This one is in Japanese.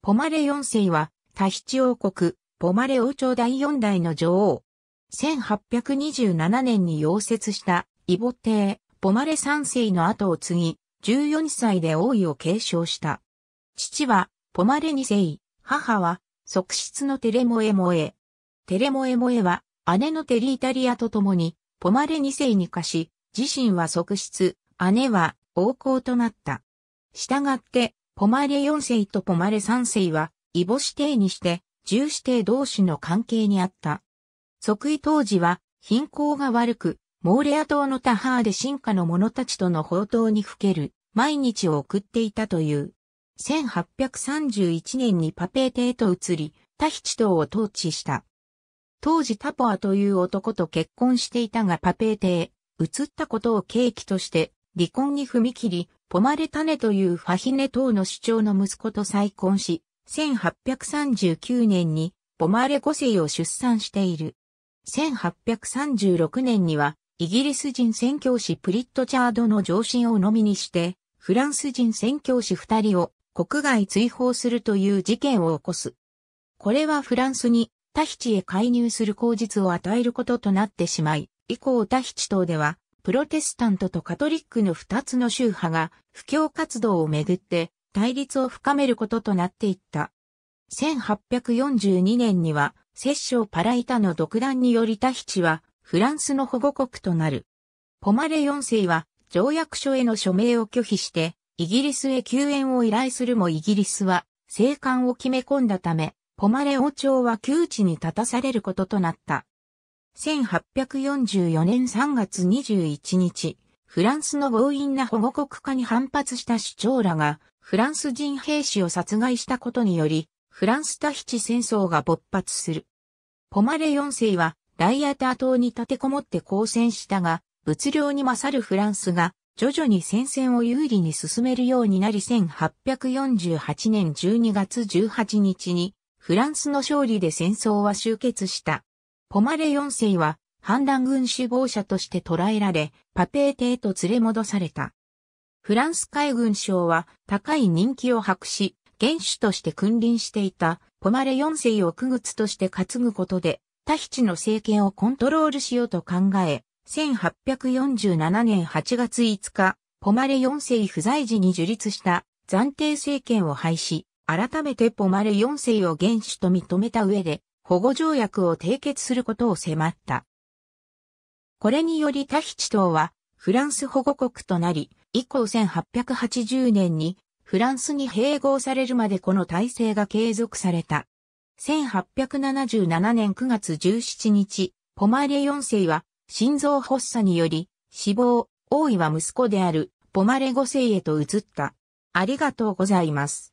ポマレ4世は、タヒチ王国、ポマレ王朝第4代の女王。1827年に溶接したイボ帝、ポマレ3世の後を継ぎ、14歳で王位を継承した。父は、ポマレ2世、母は、側室のテレモエモエ。テレモエモエは、姉のテリイタリアと共に、ポマレ2世に化し、自身は側室、姉は王侯となった。従って、ポマレ4世とポマレ3世は、異母指定にして、重指定同士の関係にあった。即位当時は、貧困が悪く、モーレア島のタハーで進化の者たちとの報道にふける、毎日を送っていたという。1831年にパペーテーと移り、タヒチ島を統治した。当時タポアという男と結婚していたがパペーテー、移ったことを契機として、離婚に踏み切り、ポマレタネというファヒネ等の主張の息子と再婚し、1839年にポマレ五世を出産している。1836年には、イギリス人宣教師プリットチャードの上申をのみにして、フランス人宣教師二人を国外追放するという事件を起こす。これはフランスにタヒチへ介入する口実を与えることとなってしまい、以降タヒチ島ではプロテスタントとカトリックの二つの宗派が、布教活動をめぐって、対立を深めることとなっていった。1842年には、摂政パライタの独断によりタヒチは、フランスの保護国となる。ポマレ4世は、条約書への署名を拒否して、イギリスへ救援を依頼するもイギリスは、生還を決め込んだため、ポマレ王朝は窮地に立たされることとなった。1844年3月21日、フランスの強引な保護国家に反発した市長らが、フランス人兵士を殺害したことにより、フランスタヒチ戦争が勃発する。ポマレ4世は、ライアター島に立てこもって抗戦したが、物量に勝るフランスが、徐々に戦線を有利に進めるようになり1848年12月18日に、フランスの勝利で戦争は終結した。ポマレ4世は反乱軍首謀者として捕らえられ、パペーテへと連れ戻された。フランス海軍省は高い人気を博し、元首として君臨していたポマレ4世を区靴として担ぐことで、タヒチの政権をコントロールしようと考え、1847年8月5日、ポマレ4世不在時に樹立した暫定政権を廃止、改めてポマレ4世を元首と認めた上で、保護条約を締結することを迫った。これによりタヒチ島はフランス保護国となり、以降1880年にフランスに併合されるまでこの体制が継続された。1877年9月17日、ポマレ4世は心臓発作により死亡、王位は息子であるポマレ5世へと移った。ありがとうございます。